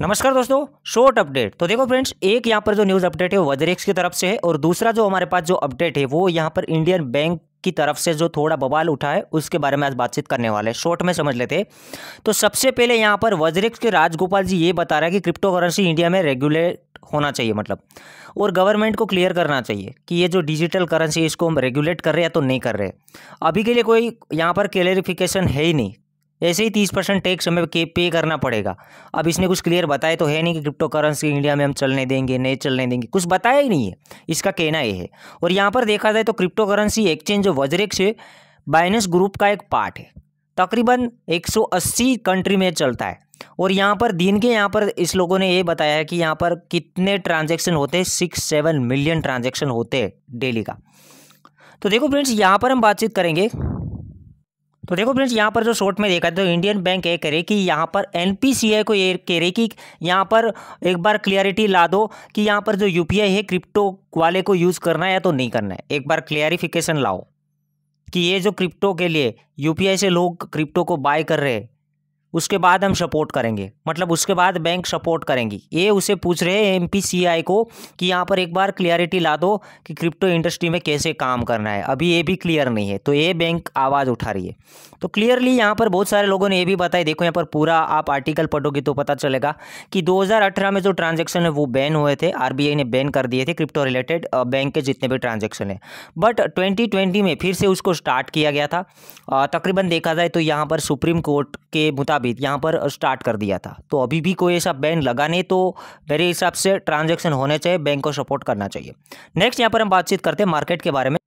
नमस्कार दोस्तों short update तो देखो फ्रेंड्स एक यहाँ पर जो न्यूज़ अपडेट है वो वजरेक्स की तरफ से है और दूसरा जो हमारे पास जो अपडेट है वो यहाँ पर इंडियन बैंक की तरफ से जो थोड़ा बवाल उठा है उसके बारे में आज बातचीत करने वाले हैं शॉर्ट में समझ लेते तो सबसे पहले यहाँ पर वजरेक्स के राजगोपाल जी ये बता रहे हैं कि क्रिप्टो करेंसी इंडिया में रेगुलेट होना चाहिए मतलब और गवर्नमेंट को क्लियर करना चाहिए कि ये जो डिजिटल करेंसी इसको हम रेगुलेट कर रहे हैं तो नहीं कर रहे अभी के लिए कोई यहाँ पर क्लेरिफिकेशन है ही नहीं ऐसे ही तीस परसेंट टैक्स हमें के पे करना पड़ेगा अब इसने कुछ क्लियर बताया तो है नहीं कि क्रिप्टो करेंसी इंडिया में हम चलने देंगे नहीं चलने देंगे कुछ बताया ही नहीं है इसका कहना ये है और यहाँ पर देखा जाए तो क्रिप्टो करेंसी एक्सचेंज जो वजरेक्स है बाइनेंस ग्रुप का एक पार्ट है तकरीबन 180 कंट्री में चलता है और यहाँ पर दिन के यहाँ पर इस लोगों ने ये बताया है कि यहाँ पर कितने ट्रांजेक्शन होते हैं सिक्स सेवन मिलियन ट्रांजेक्शन होते हैं डेली का तो देखो फ्रेंड्स यहाँ पर हम बातचीत करेंगे तो देखो फ्रेंड्स यहाँ पर जो शॉर्ट में देखा तो इंडियन बैंक ये करे कि यहाँ पर एन को ये कह रहे कि यहाँ पर एक बार क्लियरिटी ला दो कि यहाँ पर जो यू है क्रिप्टो वाले को यूज़ करना है या तो नहीं करना है एक बार क्लियरिफिकेशन लाओ कि ये जो क्रिप्टो के लिए यूपीआई से लोग क्रिप्टो को बाय कर रहे हैं उसके बाद हम सपोर्ट करेंगे मतलब उसके बाद बैंक सपोर्ट करेंगी ये उसे पूछ रहे हैं एमपीसीआई को कि यहाँ पर एक बार क्लियरिटी ला दो कि क्रिप्टो इंडस्ट्री में कैसे काम करना है अभी ये भी क्लियर नहीं है तो ये बैंक आवाज़ उठा रही है तो क्लियरली यहाँ पर बहुत सारे लोगों ने ये भी बताया देखो यहाँ पर पूरा आप आर्टिकल पढ़ोगे तो पता चलेगा कि दो में जो ट्रांजेक्शन है वो बैन हुए थे आर ने बैन कर दिए थे क्रिप्टो रिलेटेड बैंक के जितने भी ट्रांजेक्शन है बट ट्वेंटी में फिर से उसको स्टार्ट किया गया था तकरीबन देखा जाए तो यहाँ पर सुप्रीम कोर्ट के मुताबिक साबित यहाँ पर स्टार्ट कर दिया था तो अभी भी कोई ऐसा बैन लगा नहीं तो मेरे हिसाब से ट्रांजेक्शन होने चाहिए बैंक को सपोर्ट करना चाहिए नेक्स्ट यहाँ पर हम बातचीत करते हैं मार्केट के बारे में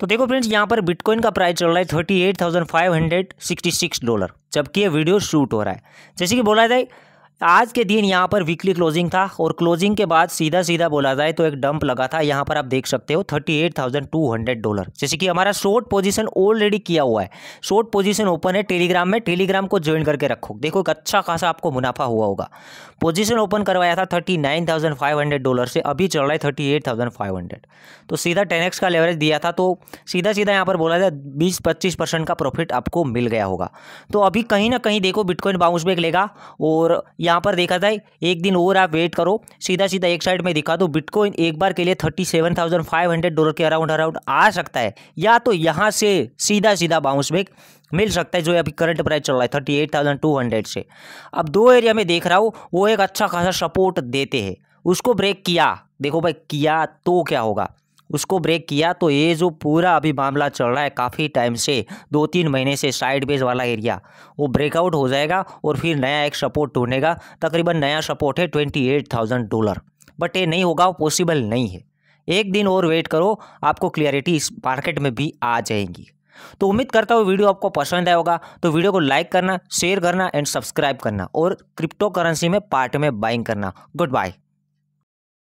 तो देखो फ्रेंड्स यहाँ पर बिटकॉइन का प्राइस चल रहा है thirty eight thousand five hundred sixty six dollar जबकि ये वीडियो शूट हो रहा है जैसे कि बोला जाए आज के दिन यहाँ पर वीकली क्लोजिंग था और क्लोजिंग के बाद सीधा सीधा बोला जाए तो एक डंप लगा था यहाँ पर आप देख सकते हो 38,200 डॉलर जैसे कि हमारा शॉर्ट पोजीशन ऑलरेडी किया हुआ है शॉर्ट पोजीशन ओपन है टेलीग्राम में टेलीग्राम को ज्वाइन करके रखो देखो एक अच्छा खासा आपको मुनाफा हुआ होगा पोजिशन ओपन करवाया था थर्टी डॉलर से अभी चल रहा है थर्टी तो सीधा टेन का लेवरेज दिया था तो सीधा सीधा यहाँ पर बोला जाए बीस पच्चीस का प्रॉफिट आपको मिल गया होगा तो अभी कहीं ना कहीं देखो बिटकॉइन बाउंस बैक लेगा और यहाँ पर देखा था एक दिन और आप वेट करो सीधा सीधा एक साइड में दिखा दो बिटकॉइन एक बार के लिए thirty seven thousand five hundred dollar के अराउंड अराउंड आ सकता है या तो यहाँ से सीधा सीधा बाउंस बैक मिल सकता है जो अभी करंट प्राइस चल रहा है thirty eight thousand two hundred से अब दो एरिया में देख रहा हूँ वो एक अच्छा खासा सपोर्ट देते हैं उसको ब्रेक किया देखो भाई किया तो क्या होगा उसको ब्रेक किया तो ये जो पूरा अभी मामला चल रहा है काफ़ी टाइम से दो तीन महीने से साइड बेज वाला एरिया वो ब्रेकआउट हो जाएगा और फिर नया एक सपोर्ट ढूंढेगा तकरीबन नया सपोर्ट है twenty eight thousand dollar but ये नहीं होगा वो पॉसिबल नहीं है एक दिन और वेट करो आपको क्लियरिटी इस मार्केट में भी आ जाएंगी तो उम्मीद करता हूँ वीडियो आपको पसंद आया होगा तो वीडियो को लाइक करना शेयर करना एंड सब्सक्राइब करना और क्रिप्टो करेंसी में पार्ट में बाइंग करना गुड बाय